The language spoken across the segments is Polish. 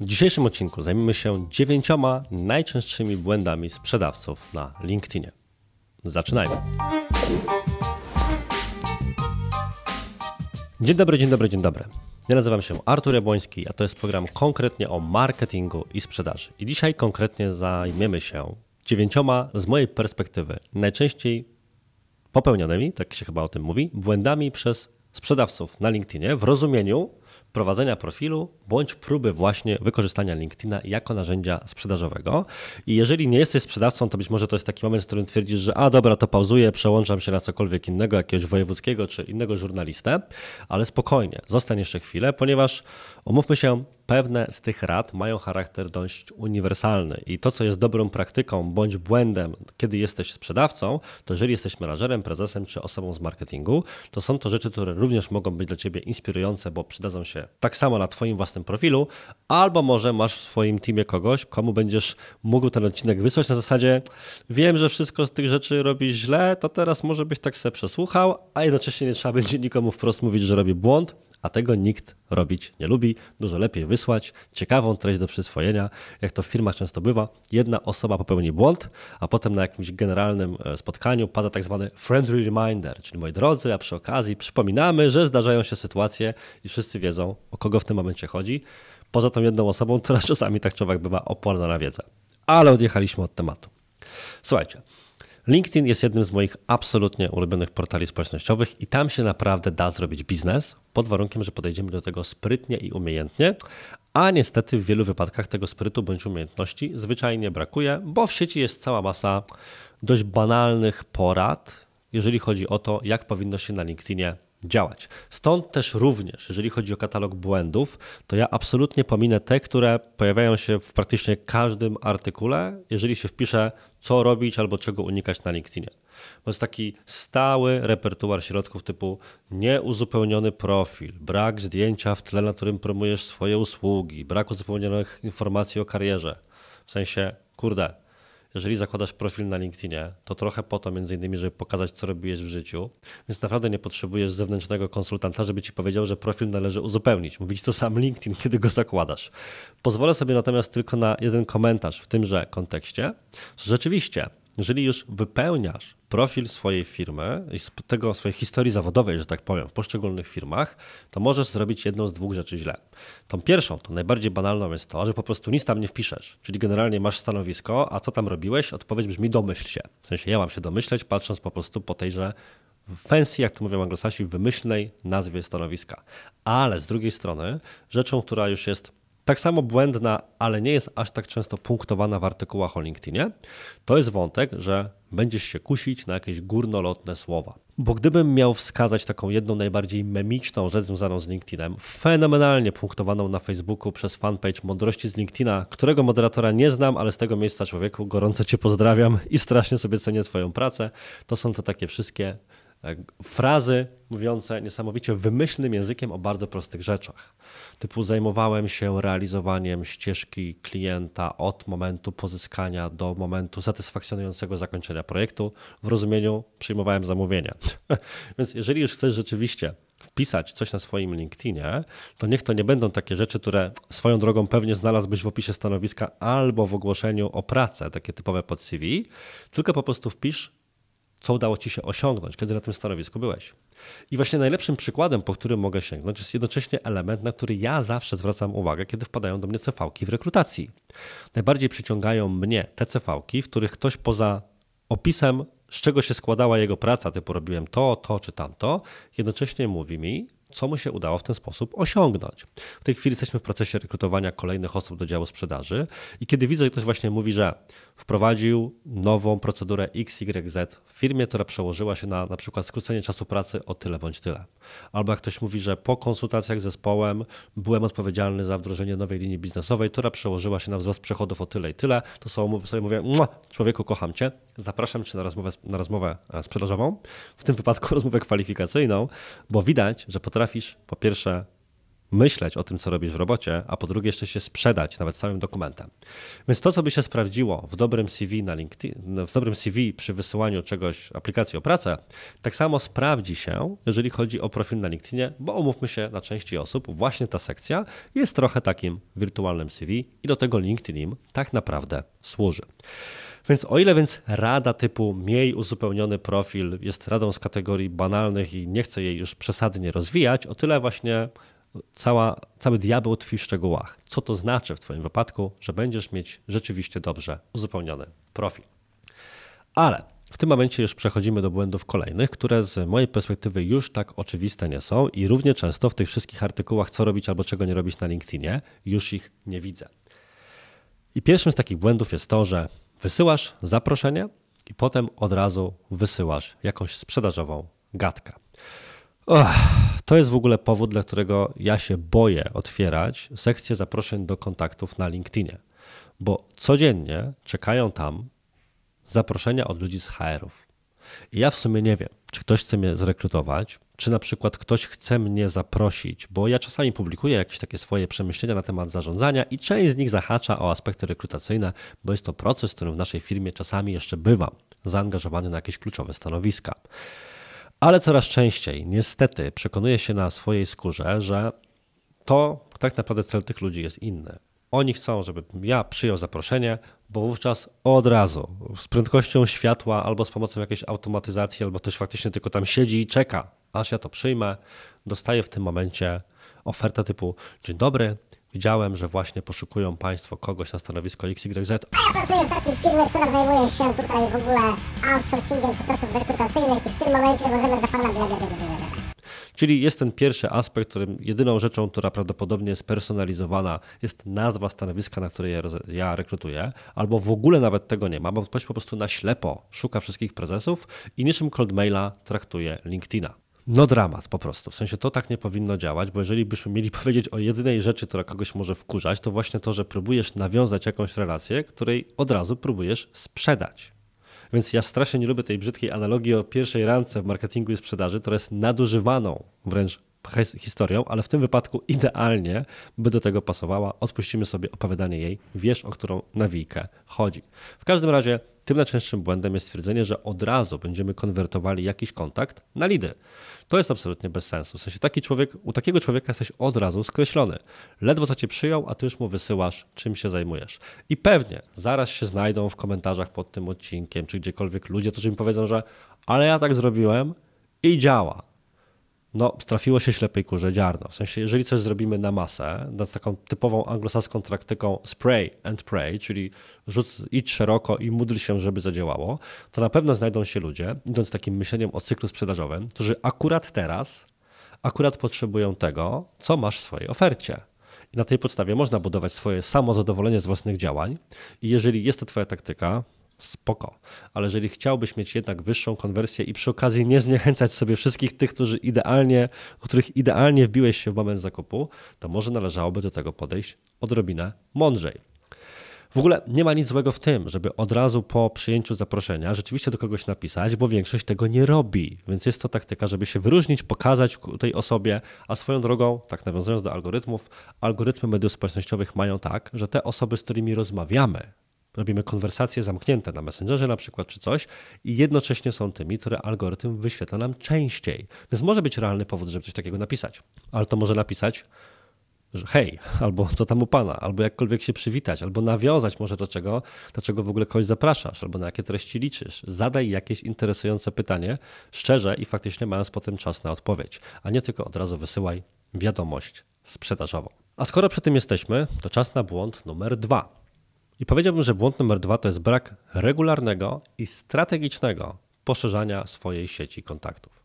W dzisiejszym odcinku zajmiemy się dziewięcioma najczęstszymi błędami sprzedawców na LinkedInie. Zaczynajmy. Dzień dobry, dzień dobry, dzień dobry. Ja nazywam się Artur Jabłoński, a to jest program konkretnie o marketingu i sprzedaży. I dzisiaj konkretnie zajmiemy się dziewięcioma, z mojej perspektywy, najczęściej popełnionymi, tak się chyba o tym mówi, błędami przez sprzedawców na LinkedInie w rozumieniu, prowadzenia profilu bądź próby właśnie wykorzystania LinkedIna jako narzędzia sprzedażowego. I jeżeli nie jesteś sprzedawcą, to być może to jest taki moment, w którym twierdzisz, że a dobra, to pauzuję, przełączam się na cokolwiek innego, jakiegoś wojewódzkiego czy innego żurnalistę, ale spokojnie, zostań jeszcze chwilę, ponieważ omówmy się, pewne z tych rad mają charakter dość uniwersalny i to, co jest dobrą praktyką bądź błędem, kiedy jesteś sprzedawcą, to jeżeli jesteś menadżerem, prezesem czy osobą z marketingu, to są to rzeczy, które również mogą być dla ciebie inspirujące, bo przydadzą się tak samo na twoim własnym profilu, albo może masz w swoim teamie kogoś, komu będziesz mógł ten odcinek wysłać na zasadzie wiem, że wszystko z tych rzeczy robisz źle, to teraz może byś tak se przesłuchał, a jednocześnie nie trzeba będzie nikomu wprost mówić, że robi błąd, a tego nikt robić nie lubi. Dużo lepiej wysłać ciekawą treść do przyswojenia, jak to w firmach często bywa. Jedna osoba popełni błąd, a potem na jakimś generalnym e, spotkaniu pada tak zwany friendly reminder, czyli moi drodzy, a przy okazji przypominamy, że zdarzają się sytuacje i wszyscy wiedzą, o kogo w tym momencie chodzi. Poza tą jedną osobą, która czasami tak człowiek bywa oporna na wiedzę. Ale odjechaliśmy od tematu. Słuchajcie, LinkedIn jest jednym z moich absolutnie ulubionych portali społecznościowych i tam się naprawdę da zrobić biznes, pod warunkiem, że podejdziemy do tego sprytnie i umiejętnie, a niestety w wielu wypadkach tego sprytu bądź umiejętności zwyczajnie brakuje, bo w sieci jest cała masa dość banalnych porad, jeżeli chodzi o to, jak powinno się na LinkedInie działać. Stąd też również, jeżeli chodzi o katalog błędów, to ja absolutnie pominę te, które pojawiają się w praktycznie każdym artykule, jeżeli się wpisze, co robić albo czego unikać na LinkedInie. To jest taki stały repertuar środków typu nieuzupełniony profil, brak zdjęcia w tle, na którym promujesz swoje usługi, brak uzupełnionych informacji o karierze. W sensie, kurde, jeżeli zakładasz profil na LinkedInie, to trochę po to między innymi, żeby pokazać, co robiłeś w życiu, więc naprawdę nie potrzebujesz zewnętrznego konsultanta, żeby ci powiedział, że profil należy uzupełnić. Mówić to sam LinkedIn, kiedy go zakładasz. Pozwolę sobie natomiast tylko na jeden komentarz w tymże kontekście. Rzeczywiście, jeżeli już wypełniasz profil swojej firmy i tego swojej historii zawodowej, że tak powiem, w poszczególnych firmach, to możesz zrobić jedną z dwóch rzeczy źle. Tą pierwszą, tą najbardziej banalną jest to, że po prostu nic tam nie wpiszesz, czyli generalnie masz stanowisko, a co tam robiłeś? Odpowiedź brzmi domyśl się. W sensie ja mam się domyśleć, patrząc po prostu po tejże fancy, jak to mówią anglosasi, wymyślnej nazwie stanowiska. Ale z drugiej strony rzeczą, która już jest tak samo błędna, ale nie jest aż tak często punktowana w artykułach o LinkedInie, to jest wątek, że będziesz się kusić na jakieś górnolotne słowa. Bo gdybym miał wskazać taką jedną najbardziej memiczną rzecz związaną z LinkedInem, fenomenalnie punktowaną na Facebooku przez fanpage Mądrości z LinkedIna, którego moderatora nie znam, ale z tego miejsca człowieku gorąco Cię pozdrawiam i strasznie sobie cenię Twoją pracę, to są to takie wszystkie tak, frazy mówiące niesamowicie wymyślnym językiem o bardzo prostych rzeczach. Typu zajmowałem się realizowaniem ścieżki klienta od momentu pozyskania do momentu satysfakcjonującego zakończenia projektu. W rozumieniu przyjmowałem zamówienia. Więc jeżeli już chcesz rzeczywiście wpisać coś na swoim LinkedInie, to niech to nie będą takie rzeczy, które swoją drogą pewnie znalazłbyś w opisie stanowiska albo w ogłoszeniu o pracę, takie typowe pod CV, tylko po prostu wpisz co udało ci się osiągnąć, kiedy na tym stanowisku byłeś. I właśnie najlepszym przykładem, po którym mogę sięgnąć, jest jednocześnie element, na który ja zawsze zwracam uwagę, kiedy wpadają do mnie CV-ki w rekrutacji. Najbardziej przyciągają mnie te CV-ki, w których ktoś poza opisem, z czego się składała jego praca, typu robiłem to, to czy tamto, jednocześnie mówi mi, co mu się udało w ten sposób osiągnąć. W tej chwili jesteśmy w procesie rekrutowania kolejnych osób do działu sprzedaży i kiedy widzę, że ktoś właśnie mówi, że wprowadził nową procedurę XYZ w firmie, która przełożyła się na na przykład skrócenie czasu pracy o tyle bądź tyle. Albo jak ktoś mówi, że po konsultacjach z zespołem byłem odpowiedzialny za wdrożenie nowej linii biznesowej, która przełożyła się na wzrost przechodów o tyle i tyle, to sobie mówię, człowieku kocham cię, zapraszam cię na rozmowę, na rozmowę e, sprzedażową, w tym wypadku rozmowę kwalifikacyjną, bo widać, że potrafię potrafisz po pierwsze myśleć o tym, co robisz w robocie, a po drugie jeszcze się sprzedać nawet samym dokumentem. Więc to, co by się sprawdziło w dobrym CV na LinkedIn, no, w dobrym CV przy wysyłaniu czegoś, aplikacji o pracę, tak samo sprawdzi się, jeżeli chodzi o profil na LinkedInie, bo omówmy się na części osób, właśnie ta sekcja jest trochę takim wirtualnym CV i do tego LinkedIn im tak naprawdę służy. Więc o ile więc rada typu miej uzupełniony profil jest radą z kategorii banalnych i nie chcę jej już przesadnie rozwijać, o tyle właśnie cała, cały diabeł tkwi w szczegółach. Co to znaczy w Twoim wypadku, że będziesz mieć rzeczywiście dobrze uzupełniony profil. Ale w tym momencie już przechodzimy do błędów kolejnych, które z mojej perspektywy już tak oczywiste nie są i równie często w tych wszystkich artykułach, co robić albo czego nie robić na LinkedInie, już ich nie widzę. I pierwszym z takich błędów jest to, że Wysyłasz zaproszenie i potem od razu wysyłasz jakąś sprzedażową gadkę. Och, to jest w ogóle powód, dla którego ja się boję otwierać sekcję zaproszeń do kontaktów na LinkedInie, bo codziennie czekają tam zaproszenia od ludzi z HR-ów. I ja w sumie nie wiem, czy ktoś chce mnie zrekrutować, czy na przykład ktoś chce mnie zaprosić, bo ja czasami publikuję jakieś takie swoje przemyślenia na temat zarządzania i część z nich zahacza o aspekty rekrutacyjne, bo jest to proces, w którym w naszej firmie czasami jeszcze bywam zaangażowany na jakieś kluczowe stanowiska. Ale coraz częściej, niestety, przekonuję się na swojej skórze, że to tak naprawdę cel tych ludzi jest inny. Oni chcą, żeby ja przyjął zaproszenie, bo wówczas od razu z prędkością światła albo z pomocą jakiejś automatyzacji, albo ktoś faktycznie tylko tam siedzi i czeka, aż ja to przyjmę, dostaję w tym momencie ofertę typu dzień dobry, widziałem, że właśnie poszukują Państwo kogoś na stanowisko XYZ. Ja pracuję w takiej firmie, która zajmuje się tutaj w ogóle outsourcingiem procesów rekrutacyjnych i w tym momencie możemy za Pana bla, bla, bla, bla. Czyli jest ten pierwszy aspekt, którym jedyną rzeczą, która prawdopodobnie jest personalizowana, jest nazwa stanowiska, na które ja rekrutuję, albo w ogóle nawet tego nie ma, bo ktoś po prostu na ślepo szuka wszystkich prezesów i niczym cold maila traktuje LinkedIna no dramat po prostu. W sensie to tak nie powinno działać, bo jeżeli byśmy mieli powiedzieć o jedynej rzeczy, która kogoś może wkurzać, to właśnie to, że próbujesz nawiązać jakąś relację, której od razu próbujesz sprzedać. Więc ja strasznie nie lubię tej brzydkiej analogii o pierwszej randce w marketingu i sprzedaży, która jest nadużywaną wręcz historią, ale w tym wypadku idealnie by do tego pasowała. Odpuścimy sobie opowiadanie jej, wiesz o którą nawijkę chodzi. W każdym razie tym najczęstszym błędem jest stwierdzenie, że od razu będziemy konwertowali jakiś kontakt na lidy. To jest absolutnie bez sensu. W sensie taki człowiek, u takiego człowieka jesteś od razu skreślony. Ledwo co cię przyjął, a ty już mu wysyłasz, czym się zajmujesz. I pewnie zaraz się znajdą w komentarzach pod tym odcinkiem, czy gdziekolwiek ludzie, którzy mi powiedzą, że ale ja tak zrobiłem i działa no, trafiło się ślepej kurze dziarno. W sensie, jeżeli coś zrobimy na masę, z taką typową anglosaską taktyką spray and pray, czyli rzuć, idź szeroko i módl się, żeby zadziałało, to na pewno znajdą się ludzie, idąc takim myśleniem o cyklu sprzedażowym, którzy akurat teraz, akurat potrzebują tego, co masz w swojej ofercie. I na tej podstawie można budować swoje samozadowolenie z własnych działań. I jeżeli jest to Twoja taktyka, spoko. Ale jeżeli chciałbyś mieć jednak wyższą konwersję i przy okazji nie zniechęcać sobie wszystkich tych, którzy idealnie, których idealnie wbiłeś się w moment zakupu, to może należałoby do tego podejść odrobinę mądrzej. W ogóle nie ma nic złego w tym, żeby od razu po przyjęciu zaproszenia rzeczywiście do kogoś napisać, bo większość tego nie robi. Więc jest to taktyka, żeby się wyróżnić, pokazać tej osobie, a swoją drogą, tak nawiązując do algorytmów, algorytmy mediów społecznościowych mają tak, że te osoby, z którymi rozmawiamy, robimy konwersacje zamknięte na Messengerze na przykład czy coś i jednocześnie są tymi, które algorytm wyświetla nam częściej. Więc może być realny powód, żeby coś takiego napisać, ale to może napisać że hej, albo co tam u pana, albo jakkolwiek się przywitać, albo nawiązać może do czego, do czego w ogóle kogoś zapraszasz, albo na jakie treści liczysz. Zadaj jakieś interesujące pytanie szczerze i faktycznie mając potem czas na odpowiedź, a nie tylko od razu wysyłaj wiadomość sprzedażową. A skoro przy tym jesteśmy, to czas na błąd numer dwa. I powiedziałbym, że błąd numer dwa to jest brak regularnego i strategicznego poszerzania swojej sieci kontaktów.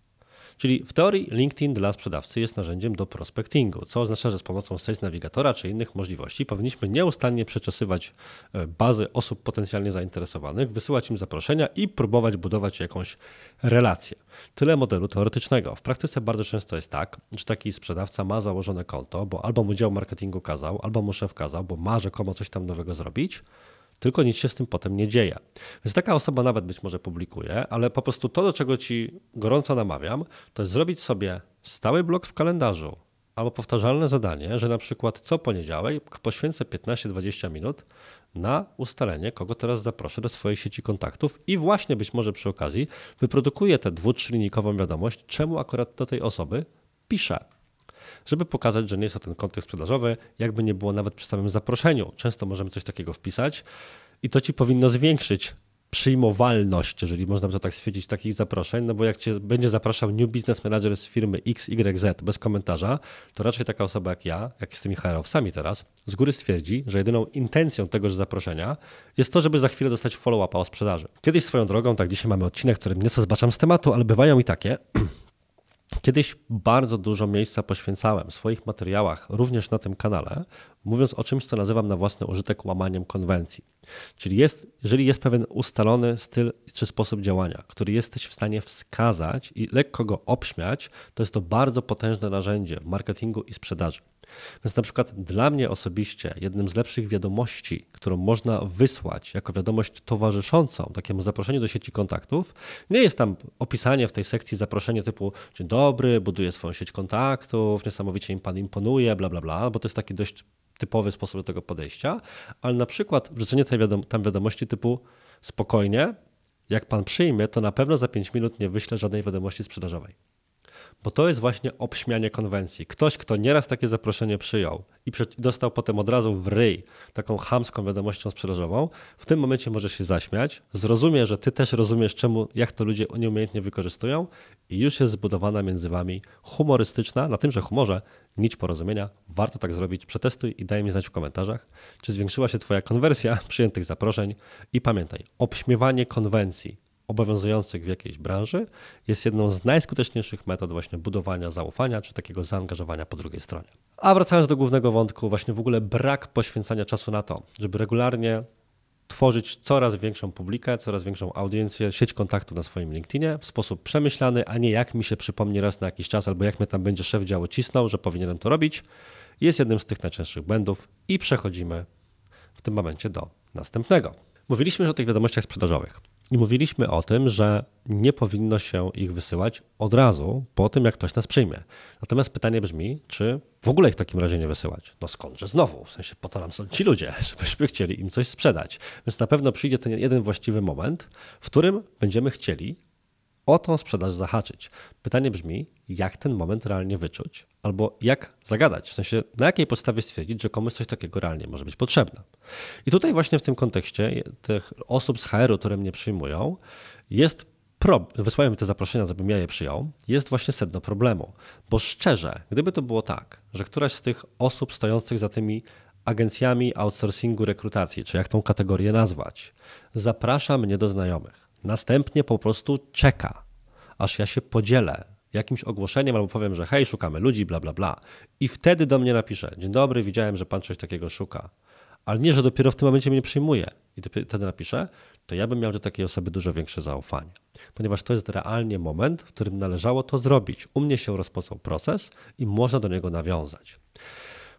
Czyli w teorii LinkedIn dla sprzedawcy jest narzędziem do prospectingu, co oznacza, że z pomocą Sales Navigatora czy innych możliwości powinniśmy nieustannie przeczesywać e, bazy osób potencjalnie zainteresowanych, wysyłać im zaproszenia i próbować budować jakąś relację. Tyle modelu teoretycznego. W praktyce bardzo często jest tak, że taki sprzedawca ma założone konto, bo albo mu dział marketingu kazał, albo mu szef kazał, bo ma rzekomo coś tam nowego zrobić, tylko nic się z tym potem nie dzieje. Więc taka osoba nawet być może publikuje, ale po prostu to, do czego ci gorąco namawiam, to jest zrobić sobie stały blok w kalendarzu albo powtarzalne zadanie, że na przykład co poniedziałek poświęcę 15-20 minut na ustalenie, kogo teraz zaproszę do swojej sieci kontaktów i właśnie być może przy okazji wyprodukuję tę dwutrzynikową wiadomość, czemu akurat do tej osoby piszę żeby pokazać, że nie jest to ten kontekst sprzedażowy, jakby nie było nawet przy samym zaproszeniu. Często możemy coś takiego wpisać i to ci powinno zwiększyć przyjmowalność, jeżeli można by to tak stwierdzić, takich zaproszeń, no bo jak cię będzie zapraszał new business manager z firmy XYZ bez komentarza, to raczej taka osoba jak ja, jak z tymi HR-owcami teraz, z góry stwierdzi, że jedyną intencją tegoż zaproszenia jest to, żeby za chwilę dostać follow-upa o sprzedaży. Kiedyś swoją drogą, tak dzisiaj mamy odcinek, którym nieco zbaczam z tematu, ale bywają i takie, Kiedyś bardzo dużo miejsca poświęcałem w swoich materiałach, również na tym kanale, mówiąc o czymś, co nazywam na własny użytek łamaniem konwencji. Czyli jest, jeżeli jest pewien ustalony styl czy sposób działania, który jesteś w stanie wskazać i lekko go obśmiać, to jest to bardzo potężne narzędzie w marketingu i sprzedaży. Więc na przykład dla mnie osobiście jednym z lepszych wiadomości, którą można wysłać jako wiadomość towarzyszącą takiemu zaproszeniu do sieci kontaktów, nie jest tam opisanie w tej sekcji zaproszenie typu dzień dobry, buduję swoją sieć kontaktów, niesamowicie im pan imponuje, bla bla bla, bo to jest taki dość typowy sposób do tego podejścia, ale na przykład wrzucenie tej tam wiadomości typu spokojnie, jak pan przyjmie, to na pewno za 5 minut nie wyślę żadnej wiadomości sprzedażowej. Bo to jest właśnie obśmianie konwencji. Ktoś, kto nieraz takie zaproszenie przyjął i dostał potem od razu w ryj taką chamską wiadomością sprzedażową, w tym momencie może się zaśmiać, zrozumie, że ty też rozumiesz, czemu, jak to ludzie nieumiejętnie wykorzystują i już jest zbudowana między wami humorystyczna, na tymże humorze, nić porozumienia. Warto tak zrobić. Przetestuj i daj mi znać w komentarzach, czy zwiększyła się twoja konwersja przyjętych zaproszeń. I pamiętaj, obśmiewanie konwencji obowiązujących w jakiejś branży jest jedną z najskuteczniejszych metod właśnie budowania zaufania czy takiego zaangażowania po drugiej stronie. A wracając do głównego wątku, właśnie w ogóle brak poświęcania czasu na to, żeby regularnie tworzyć coraz większą publikę, coraz większą audiencję, sieć kontaktów na swoim LinkedInie w sposób przemyślany, a nie jak mi się przypomni raz na jakiś czas albo jak mnie tam będzie szef działu cisnął, że powinienem to robić. Jest jednym z tych najczęstszych błędów i przechodzimy w tym momencie do następnego. Mówiliśmy już o tych wiadomościach sprzedażowych i mówiliśmy o tym, że nie powinno się ich wysyłać od razu po tym, jak ktoś nas przyjmie. Natomiast pytanie brzmi, czy w ogóle ich w takim razie nie wysyłać? No skądże znowu? W sensie po to nam są ci ludzie, żebyśmy chcieli im coś sprzedać. Więc na pewno przyjdzie ten jeden właściwy moment, w którym będziemy chcieli, o tą sprzedaż zahaczyć. Pytanie brzmi, jak ten moment realnie wyczuć, albo jak zagadać, w sensie na jakiej podstawie stwierdzić, że komuś coś takiego realnie może być potrzebne. I tutaj właśnie w tym kontekście tych osób z HR-u, które mnie przyjmują, jest problem, wysłają mi te zaproszenia, żebym ja je przyjął, jest właśnie sedno problemu. Bo szczerze, gdyby to było tak, że któraś z tych osób stojących za tymi agencjami outsourcingu rekrutacji, czy jak tą kategorię nazwać, zaprasza mnie do znajomych, Następnie po prostu czeka, aż ja się podzielę jakimś ogłoszeniem albo powiem, że hej, szukamy ludzi, bla, bla, bla. I wtedy do mnie napisze, dzień dobry, widziałem, że pan coś takiego szuka. Ale nie, że dopiero w tym momencie mnie przyjmuje i wtedy napisze, to ja bym miał do takiej osoby dużo większe zaufanie. Ponieważ to jest realnie moment, w którym należało to zrobić. U mnie się rozpoczął proces i można do niego nawiązać.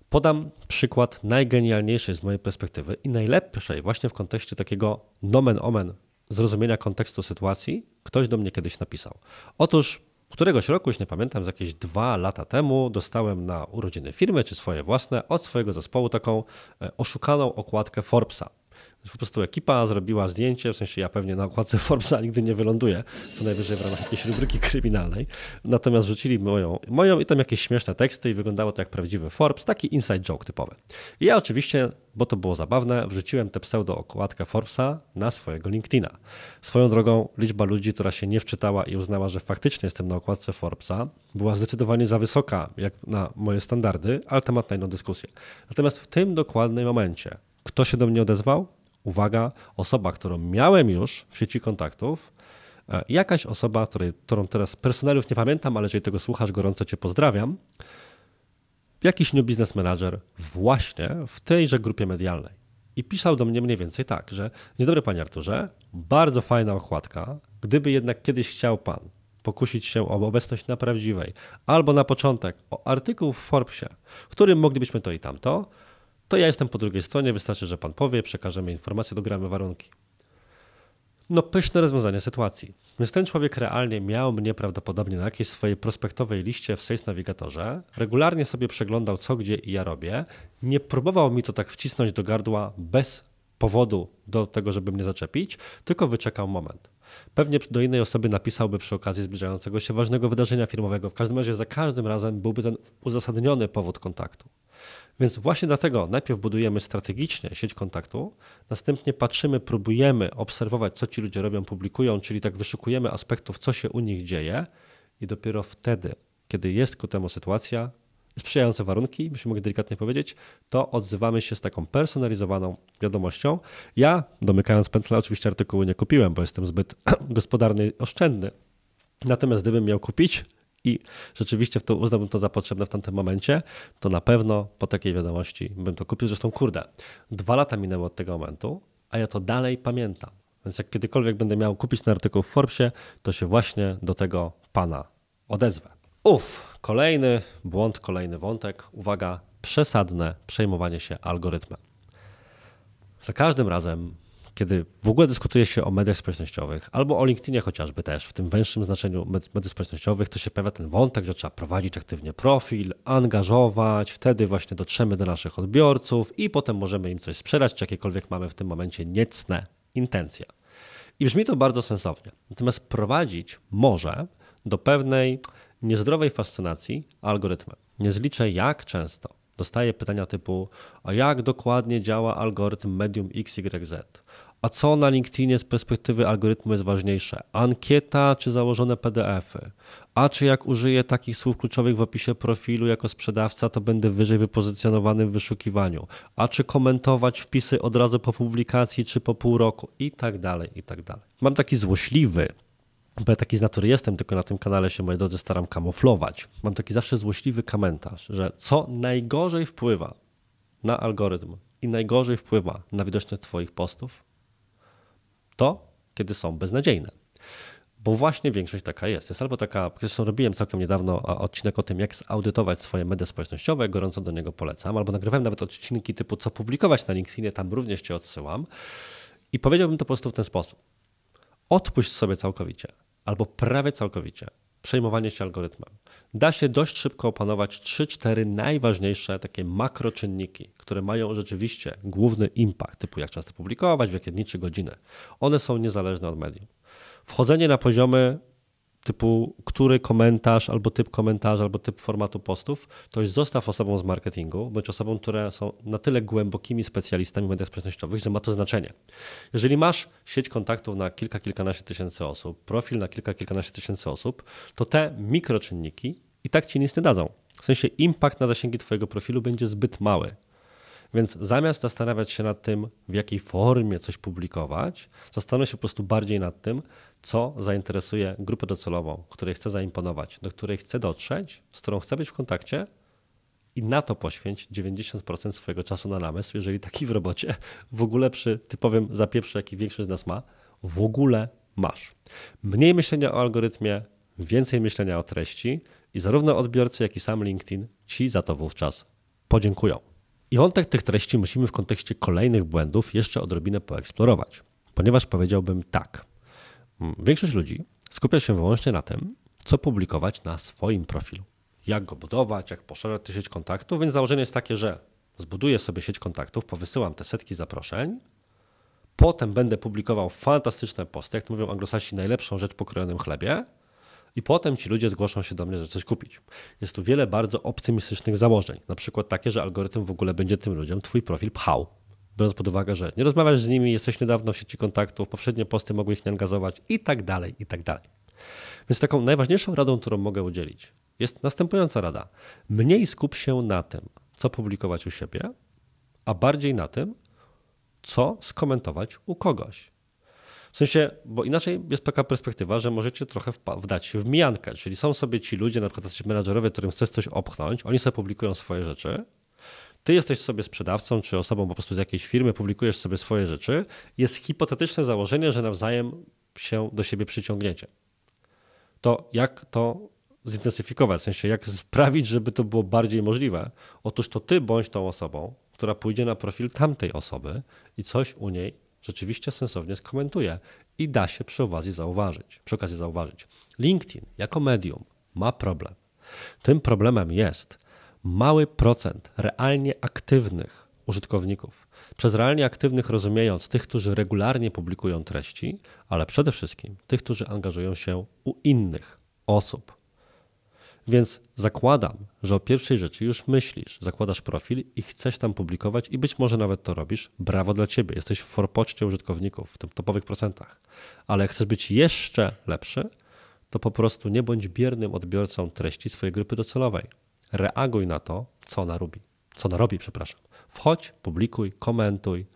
Podam przykład najgenialniejszej z mojej perspektywy i najlepszej właśnie w kontekście takiego nomen omen zrozumienia kontekstu sytuacji, ktoś do mnie kiedyś napisał. Otóż któregoś roku, już nie pamiętam, z jakieś dwa lata temu, dostałem na urodziny firmy czy swoje własne od swojego zespołu taką e, oszukaną okładkę Forbesa po prostu ekipa zrobiła zdjęcie, w sensie ja pewnie na okładce Forbesa nigdy nie wyląduję, co najwyżej w ramach jakiejś rubryki kryminalnej. Natomiast wrzucili moją, moją i tam jakieś śmieszne teksty i wyglądało to jak prawdziwy Forbes, taki inside joke typowy. I ja oczywiście, bo to było zabawne, wrzuciłem tę pseudo okładkę Forbesa na swojego LinkedIna. Swoją drogą liczba ludzi, która się nie wczytała i uznała, że faktycznie jestem na okładce Forbesa, była zdecydowanie za wysoka jak na moje standardy, ale temat na inną dyskusję. Natomiast w tym dokładnym momencie, kto się do mnie odezwał? uwaga, osoba, którą miałem już w sieci kontaktów, e, jakaś osoba, której, którą teraz personelów nie pamiętam, ale jeżeli tego słuchasz, gorąco cię pozdrawiam, jakiś new business manager właśnie w tejże grupie medialnej. I pisał do mnie mniej więcej tak, że dzień dobry panie Arturze, bardzo fajna okładka, gdyby jednak kiedyś chciał pan pokusić się o obecność na prawdziwej, albo na początek o artykuł w Forbesie, w którym moglibyśmy to i tamto, to ja jestem po drugiej stronie, wystarczy, że pan powie, przekażemy informacje, dogramy warunki. No, pyszne rozwiązanie sytuacji. Więc ten człowiek realnie miał mnie prawdopodobnie na jakiejś swojej prospektowej liście w Sales Navigatorze, regularnie sobie przeglądał co, gdzie i ja robię, nie próbował mi to tak wcisnąć do gardła bez powodu do tego, żeby mnie zaczepić, tylko wyczekał moment. Pewnie do innej osoby napisałby przy okazji zbliżającego się ważnego wydarzenia firmowego. W każdym razie za każdym razem byłby ten uzasadniony powód kontaktu. Więc właśnie dlatego najpierw budujemy strategicznie sieć kontaktu, następnie patrzymy, próbujemy obserwować, co ci ludzie robią, publikują, czyli tak wyszukujemy aspektów, co się u nich dzieje, i dopiero wtedy, kiedy jest ku temu sytuacja, sprzyjające warunki, byśmy mogli delikatnie powiedzieć, to odzywamy się z taką personalizowaną wiadomością. Ja, domykając pętlę, oczywiście artykułu nie kupiłem, bo jestem zbyt gospodarny i oszczędny. Natomiast gdybym miał kupić, i rzeczywiście w to uznałbym to za potrzebne w tamtym momencie, to na pewno po takiej wiadomości bym to kupił. Zresztą, kurde, dwa lata minęły od tego momentu, a ja to dalej pamiętam. Więc jak kiedykolwiek będę miał kupić ten artykuł w Forbesie, to się właśnie do tego pana odezwę. Uf, kolejny błąd, kolejny wątek. Uwaga, przesadne przejmowanie się algorytmem. Za każdym razem, kiedy w ogóle dyskutuje się o mediach społecznościowych albo o LinkedInie chociażby też, w tym węższym znaczeniu mediów społecznościowych, to się pojawia ten wątek, że trzeba prowadzić aktywnie profil, angażować, wtedy właśnie dotrzemy do naszych odbiorców i potem możemy im coś sprzedać, czy jakiekolwiek mamy w tym momencie niecne intencje. I brzmi to bardzo sensownie. Natomiast prowadzić może do pewnej niezdrowej fascynacji algorytmem. Nie zliczę jak często dostaję pytania typu, a jak dokładnie działa algorytm medium XYZ? A co na LinkedInie z perspektywy algorytmu jest ważniejsze? Ankieta czy założone PDFy? A czy jak użyję takich słów kluczowych w opisie profilu jako sprzedawca, to będę wyżej wypozycjonowany w wyszukiwaniu? A czy komentować wpisy od razu po publikacji czy po pół roku? I tak dalej, i tak dalej. Mam taki złośliwy, bo ja taki z natury jestem, tylko na tym kanale się, moje drodzy, staram kamuflować. Mam taki zawsze złośliwy komentarz, że co najgorzej wpływa na algorytm i najgorzej wpływa na widoczność Twoich postów, to, kiedy są beznadziejne. Bo właśnie większość taka jest. Jest albo taka, zresztą robiłem całkiem niedawno odcinek o tym, jak zaudytować swoje media społecznościowe, gorąco do niego polecam, albo nagrywałem nawet odcinki typu, co publikować na LinkedInie, tam również cię odsyłam. I powiedziałbym to po prostu w ten sposób. Odpuść sobie całkowicie, albo prawie całkowicie przejmowanie się algorytmem. Da się dość szybko opanować 3-4 najważniejsze takie makroczynniki, które mają rzeczywiście główny impact, typu jak często publikować, w jakie dni czy godziny. One są niezależne od medium. Wchodzenie na poziomy typu który komentarz, albo typ komentarza, albo typ formatu postów, to już zostaw osobom z marketingu, bądź osobom, które są na tyle głębokimi specjalistami w mediach społecznościowych, że ma to znaczenie. Jeżeli masz sieć kontaktów na kilka, kilkanaście tysięcy osób, profil na kilka, kilkanaście tysięcy osób, to te mikroczynniki i tak ci nic nie dadzą. W sensie impact na zasięgi Twojego profilu będzie zbyt mały. Więc zamiast zastanawiać się nad tym, w jakiej formie coś publikować, zastanów się po prostu bardziej nad tym, co zainteresuje grupę docelową, której chcę zaimponować, do której chcę dotrzeć, z którą chcę być w kontakcie i na to poświęć 90% swojego czasu na namysł, jeżeli taki w robocie w ogóle przy typowym zapieprzu, jaki większość z nas ma, w ogóle masz. Mniej myślenia o algorytmie, więcej myślenia o treści i zarówno odbiorcy, jak i sam LinkedIn ci za to wówczas podziękują. I wątek tych treści musimy w kontekście kolejnych błędów jeszcze odrobinę poeksplorować, ponieważ powiedziałbym tak. Mm, większość ludzi skupia się wyłącznie na tym, co publikować na swoim profilu. Jak go budować, jak poszerzać tę sieć kontaktów, więc założenie jest takie, że zbuduję sobie sieć kontaktów, powysyłam te setki zaproszeń, potem będę publikował fantastyczne posty, jak to mówią anglosasi, najlepszą rzecz po krojonym chlebie – i potem ci ludzie zgłoszą się do mnie, że coś kupić. Jest tu wiele bardzo optymistycznych założeń, na przykład takie, że algorytm w ogóle będzie tym ludziom twój profil pchał. Biorąc pod uwagę, że nie rozmawiasz z nimi, jesteś niedawno w sieci kontaktów, poprzednie posty mogły ich nie angażować i tak dalej, i tak dalej. Więc taką najważniejszą radą, którą mogę udzielić, jest następująca rada. Mniej skup się na tym, co publikować u siebie, a bardziej na tym, co skomentować u kogoś. W sensie, bo inaczej jest taka perspektywa, że możecie trochę wdać się w mijankę, czyli są sobie ci ludzie, na przykład tacy menadżerowie, którym chcesz coś opchnąć, oni sobie publikują swoje rzeczy, ty jesteś sobie sprzedawcą czy osobą po prostu z jakiejś firmy, publikujesz sobie swoje rzeczy, jest hipotetyczne założenie, że nawzajem się do siebie przyciągniecie. To jak to zintensyfikować, w sensie jak sprawić, żeby to było bardziej możliwe? Otóż to ty bądź tą osobą, która pójdzie na profil tamtej osoby i coś u niej rzeczywiście sensownie skomentuje i da się przy okazji zauważyć. Przy okazji zauważyć. LinkedIn jako medium ma problem. Tym problemem jest mały procent realnie aktywnych użytkowników. Przez realnie aktywnych rozumiejąc tych, którzy regularnie publikują treści, ale przede wszystkim tych, którzy angażują się u innych osób. Więc zakładam, że o pierwszej rzeczy już myślisz, zakładasz profil i chcesz tam publikować i być może nawet to robisz. Brawo dla ciebie, jesteś w forpoczcie użytkowników, w tym topowych procentach. Ale jak chcesz być jeszcze lepszy, to po prostu nie bądź biernym odbiorcą treści swojej grupy docelowej. Reaguj na to, co ona robi. Co ona robi, przepraszam. Wchodź, publikuj, komentuj,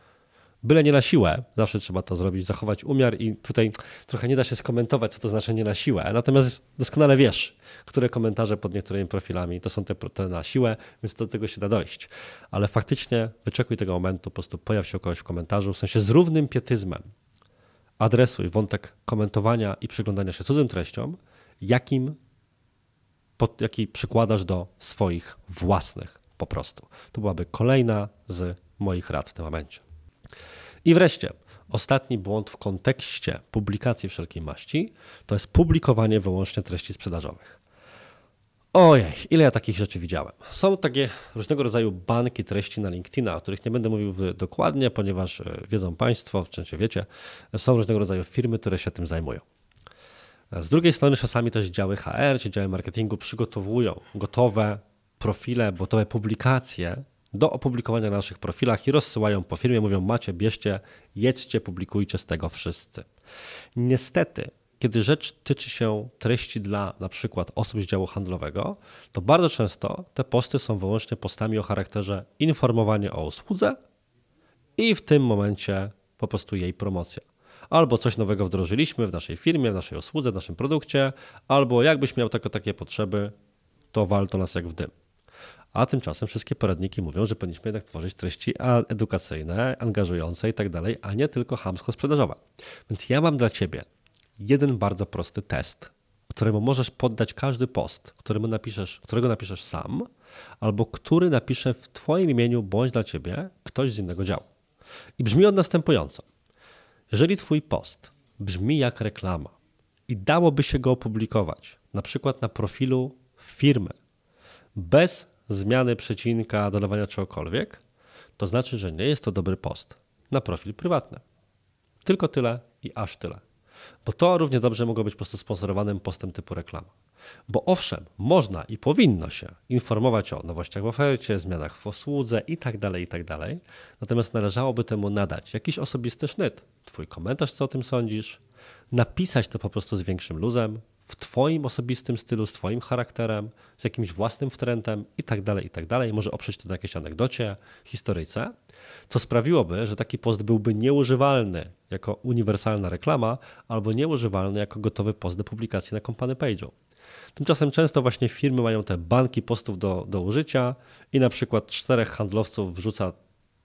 Byle nie na siłę. Zawsze trzeba to zrobić, zachować umiar i tutaj trochę nie da się skomentować, co to znaczy nie na siłę. Natomiast doskonale wiesz, które komentarze pod niektórymi profilami to są te, te na siłę, więc do tego się da dojść. Ale faktycznie wyczekuj tego momentu, po prostu pojaw się kogoś w komentarzu, w sensie z równym pietyzmem adresuj wątek komentowania i przyglądania się cudzym treściom, jakim, pod, jaki przykładasz do swoich własnych po prostu. To byłaby kolejna z moich rad w tym momencie. I wreszcie, ostatni błąd w kontekście publikacji wszelkiej maści to jest publikowanie wyłącznie treści sprzedażowych. Ojej, ile ja takich rzeczy widziałem. Są takie różnego rodzaju banki treści na LinkedIna, o których nie będę mówił dokładnie, ponieważ e, wiedzą Państwo, w części wiecie, są różnego rodzaju firmy, które się tym zajmują. Z drugiej strony czasami też działy HR czy działy marketingu przygotowują gotowe profile, gotowe publikacje do opublikowania na naszych profilach i rozsyłają po firmie, mówią macie, bierzcie, jedźcie, publikujcie z tego wszyscy. Niestety, kiedy rzecz tyczy się treści dla na przykład osób z działu handlowego, to bardzo często te posty są wyłącznie postami o charakterze informowania o usłudze i w tym momencie po prostu jej promocja. Albo coś nowego wdrożyliśmy w naszej firmie, w naszej usłudze, w naszym produkcie, albo jakbyś miał tylko takie potrzeby, to wal to nas jak w dym a tymczasem wszystkie poradniki mówią, że powinniśmy jednak tworzyć treści edukacyjne, angażujące i tak dalej, a nie tylko hamsko-sprzedażowe. Więc ja mam dla Ciebie jeden bardzo prosty test, któremu możesz poddać każdy post, któremu napiszesz, którego napiszesz sam, albo który napisze w Twoim imieniu bądź dla Ciebie ktoś z innego działu. I brzmi on następująco. Jeżeli Twój post brzmi jak reklama i dałoby się go opublikować, na przykład na profilu firmy, bez zmiany przecinka, dodawania czegokolwiek, to znaczy, że nie jest to dobry post na profil prywatny. Tylko tyle i aż tyle. Bo to równie dobrze mogło być po prostu sponsorowanym postem typu reklama. Bo owszem, można i powinno się informować o nowościach w ofercie, zmianach w osłudze itd., tak itd. Tak Natomiast należałoby temu nadać jakiś osobisty sznyt, twój komentarz, co o tym sądzisz, napisać to po prostu z większym luzem, w Twoim osobistym stylu, z Twoim charakterem, z jakimś własnym wtrętem i tak dalej, i tak dalej. Może oprzeć to na jakiejś anegdocie, historyjce, co sprawiłoby, że taki post byłby nieużywalny jako uniwersalna reklama albo nieużywalny jako gotowy post do publikacji na company page'u. Tymczasem często właśnie firmy mają te banki postów do, do użycia i na przykład czterech handlowców wrzuca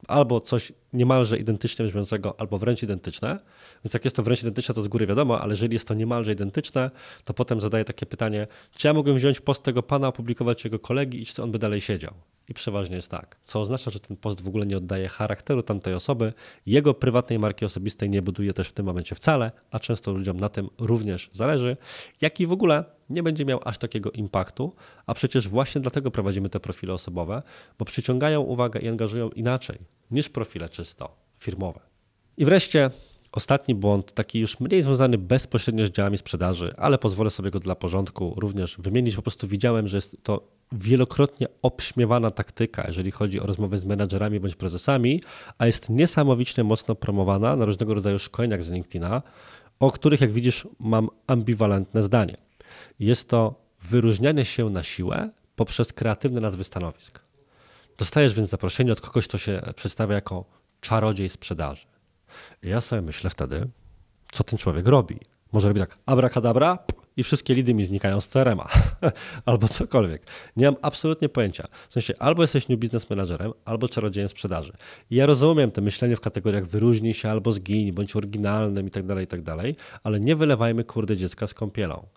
albo coś niemalże identycznie brzmiącego, albo wręcz identyczne. Więc jak jest to wręcz identyczne, to z góry wiadomo, ale jeżeli jest to niemalże identyczne, to potem zadaję takie pytanie, czy ja mogłem wziąć post tego pana, opublikować jego kolegi i czy on by dalej siedział? I przeważnie jest tak, co oznacza, że ten post w ogóle nie oddaje charakteru tamtej osoby, jego prywatnej marki osobistej nie buduje też w tym momencie wcale, a często ludziom na tym również zależy, jak i w ogóle nie będzie miał aż takiego impaktu, a przecież właśnie dlatego prowadzimy te profile osobowe, bo przyciągają uwagę i angażują inaczej niż profile czysto firmowe. I wreszcie ostatni błąd, taki już mniej związany bezpośrednio z działami sprzedaży, ale pozwolę sobie go dla porządku również wymienić. Po prostu widziałem, że jest to wielokrotnie obśmiewana taktyka, jeżeli chodzi o rozmowy z menadżerami bądź prezesami, a jest niesamowicie mocno promowana na różnego rodzaju szkoleniach z LinkedIna, o których, jak widzisz, mam ambiwalentne zdanie. Jest to wyróżnianie się na siłę poprzez kreatywne nazwy stanowisk. Dostajesz więc zaproszenie od kogoś, kto się przedstawia jako czarodziej sprzedaży. I ja sobie myślę wtedy, co ten człowiek robi. Może robi tak abracadabra i wszystkie lidy mi znikają z crm albo cokolwiek. Nie mam absolutnie pojęcia. W sensie albo jesteś new business managerem, albo czarodziejem sprzedaży. I ja rozumiem to myślenie w kategoriach wyróżnij się albo zgiń, bądź oryginalnym itd., tak itd., tak ale nie wylewajmy kurde dziecka z kąpielą.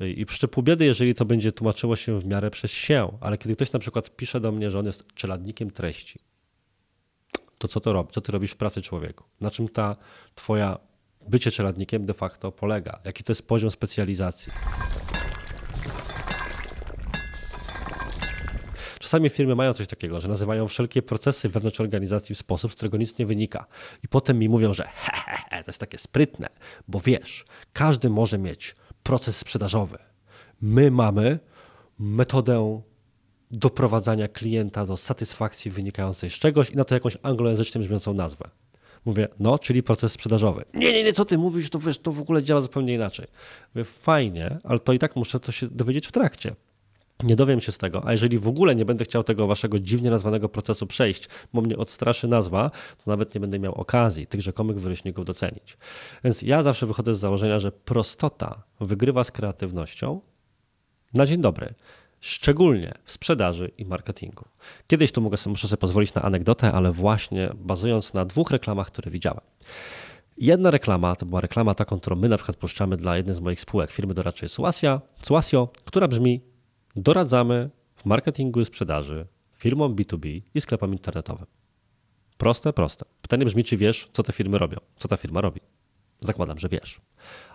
I przyczepu biedy, jeżeli to będzie tłumaczyło się w miarę przez się, ale kiedy ktoś na przykład pisze do mnie, że on jest czeladnikiem treści, to co to robi? Co ty robisz w pracy człowieku? Na czym ta twoja bycie czeladnikiem de facto polega? Jaki to jest poziom specjalizacji? Czasami firmy mają coś takiego, że nazywają wszelkie procesy wewnątrz organizacji w sposób, z którego nic nie wynika. I potem mi mówią, że he, he, he, to jest takie sprytne, bo wiesz, każdy może mieć proces sprzedażowy. My mamy metodę doprowadzania klienta do satysfakcji wynikającej z czegoś i na to jakąś anglojęzycznie brzmiącą nazwę. Mówię, no, czyli proces sprzedażowy. Nie, nie, nie, co ty mówisz, to, wiesz, to w ogóle działa zupełnie inaczej. Mówię, fajnie, ale to i tak muszę to się dowiedzieć w trakcie. Nie dowiem się z tego, a jeżeli w ogóle nie będę chciał tego waszego dziwnie nazwanego procesu przejść, bo mnie odstraszy nazwa, to nawet nie będę miał okazji tych rzekomych wyryśników docenić. Więc ja zawsze wychodzę z założenia, że prostota wygrywa z kreatywnością na dzień dobry szczególnie w sprzedaży i marketingu. Kiedyś tu mogę, muszę sobie pozwolić na anegdotę, ale właśnie bazując na dwóch reklamach, które widziałem. Jedna reklama to była reklama taką, którą my na przykład puszczamy dla jednej z moich spółek, firmy doradczej Suasio która brzmi doradzamy w marketingu i sprzedaży firmom B2B i sklepom internetowym. Proste, proste. Pytanie brzmi, czy wiesz, co te firmy robią, co ta firma robi. Zakładam, że wiesz.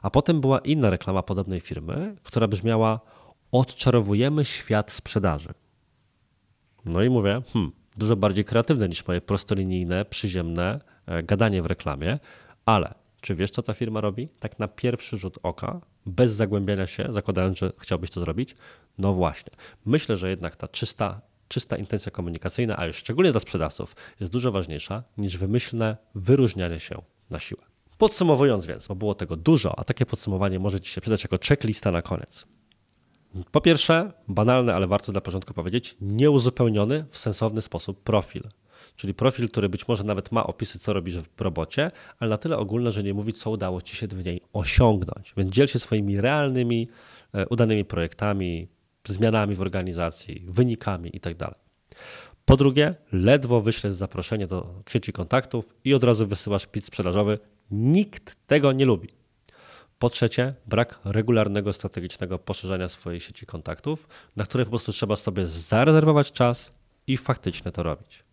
A potem była inna reklama podobnej firmy, która brzmiała: Odczarowujemy świat sprzedaży. No i mówię, hmm, dużo bardziej kreatywne niż moje prostolinijne, przyziemne e, gadanie w reklamie, ale czy wiesz, co ta firma robi? Tak na pierwszy rzut oka, bez zagłębiania się, zakładając, że chciałbyś to zrobić? No właśnie. Myślę, że jednak ta czysta, czysta intencja komunikacyjna, a już szczególnie dla sprzedawców, jest dużo ważniejsza niż wymyślne wyróżnianie się na siłę. Podsumowując więc, bo było tego dużo, a takie podsumowanie może Ci się przydać jako checklista na koniec. Po pierwsze, banalne, ale warto dla porządku powiedzieć, nieuzupełniony w sensowny sposób profil. Czyli profil, który być może nawet ma opisy, co robisz w robocie, ale na tyle ogólne, że nie mówi, co udało ci się w niej osiągnąć. Więc dziel się swoimi realnymi, e, udanymi projektami, zmianami w organizacji, wynikami itd. Tak po drugie, ledwo wyślesz zaproszenie do sieci kontaktów i od razu wysyłasz pit sprzedażowy. Nikt tego nie lubi. Po trzecie, brak regularnego strategicznego poszerzania swojej sieci kontaktów, na które po prostu trzeba sobie zarezerwować czas i faktycznie to robić.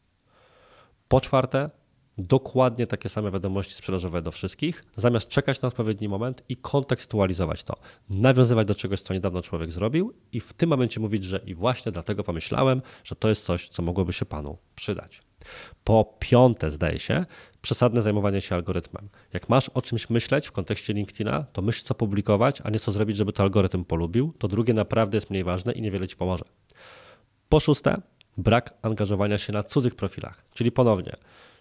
Po czwarte, dokładnie takie same wiadomości sprzedażowe do wszystkich, zamiast czekać na odpowiedni moment i kontekstualizować to, nawiązywać do czegoś, co niedawno człowiek zrobił i w tym momencie mówić, że i właśnie dlatego pomyślałem, że to jest coś, co mogłoby się panu przydać. Po piąte, zdaje się, przesadne zajmowanie się algorytmem. Jak masz o czymś myśleć w kontekście LinkedIna, to myśl co publikować, a nie co zrobić, żeby to algorytm polubił. To drugie naprawdę jest mniej ważne i niewiele ci pomoże. Po szóste, brak angażowania się na cudzych profilach. Czyli ponownie,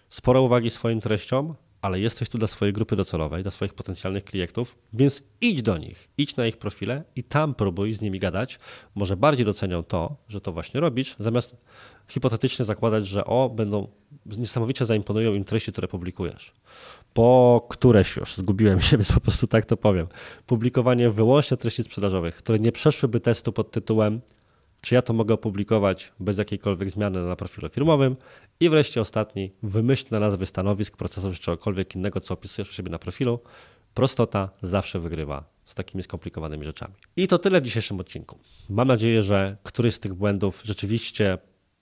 sporo uwagi swoim treściom, ale jesteś tu dla swojej grupy docelowej, dla swoich potencjalnych klientów, więc idź do nich, idź na ich profile i tam próbuj z nimi gadać. Może bardziej docenią to, że to właśnie robisz, zamiast hipotetycznie zakładać, że o, będą niesamowicie zaimponują im treści, które publikujesz. Po któreś już, zgubiłem się, więc po prostu tak to powiem. Publikowanie wyłącznie treści sprzedażowych, które nie przeszłyby testu pod tytułem czy ja to mogę opublikować bez jakiejkolwiek zmiany na profilu firmowym. I wreszcie ostatni, wymyślne nazwy stanowisk, procesów czy czegokolwiek innego, co opisujesz u siebie na profilu. Prostota zawsze wygrywa z takimi skomplikowanymi rzeczami. I to tyle w dzisiejszym odcinku. Mam nadzieję, że któryś z tych błędów rzeczywiście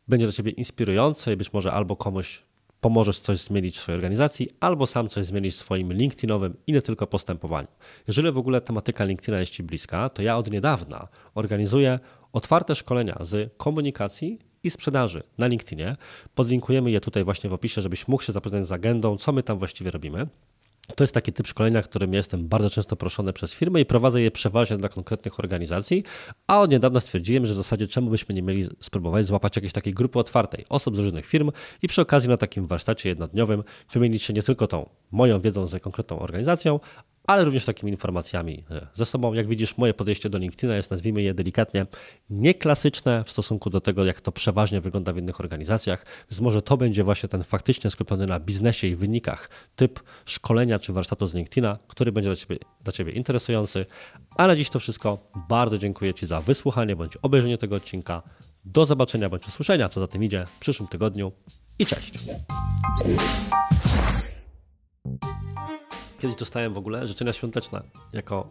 będzie dla Ciebie inspirujący i być może albo komuś pomożesz coś zmienić w swojej organizacji, albo sam coś zmienić w swoim LinkedInowym i nie tylko postępowaniu. Jeżeli w ogóle tematyka LinkedIna jest Ci bliska, to ja od niedawna organizuję otwarte szkolenia z komunikacji i sprzedaży na LinkedInie. Podlinkujemy je tutaj właśnie w opisie, żebyś mógł się zapoznać z agendą, co my tam właściwie robimy. To jest taki typ szkolenia, którym jestem bardzo często proszony przez firmy i prowadzę je przeważnie dla konkretnych organizacji, a od niedawna stwierdziłem, że w zasadzie czemu byśmy nie mieli spróbować złapać jakiejś takiej grupy otwartej osób z różnych firm i przy okazji na takim warsztacie jednodniowym wymienić się nie tylko tą moją wiedzą z konkretną organizacją, ale również takimi informacjami e, ze sobą. Jak widzisz, moje podejście do LinkedIna jest, nazwijmy je delikatnie, nieklasyczne w stosunku do tego, jak to przeważnie wygląda w innych organizacjach. Więc może to będzie właśnie ten faktycznie skupiony na biznesie i wynikach typ szkolenia czy warsztatu z LinkedIna, który będzie dla Ciebie, dla ciebie interesujący. A na dziś to wszystko. Bardzo dziękuję Ci za wysłuchanie bądź obejrzenie tego odcinka. Do zobaczenia bądź usłyszenia, co za tym idzie w przyszłym tygodniu i cześć. Kiedyś dostałem w ogóle życzenia świąteczne jako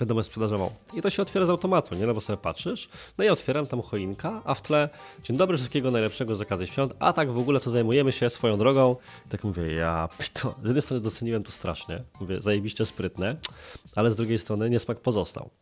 wiadomość sprzedażową. I to się otwiera z automatu, nie? No bo sobie patrzysz, no i ja otwieram tam choinka, a w tle dzień dobry, wszystkiego najlepszego z okazji świąt, a tak w ogóle to zajmujemy się swoją drogą. I tak mówię, ja to z jednej strony doceniłem to strasznie, mówię, zajebiście sprytne, ale z drugiej strony niesmak pozostał.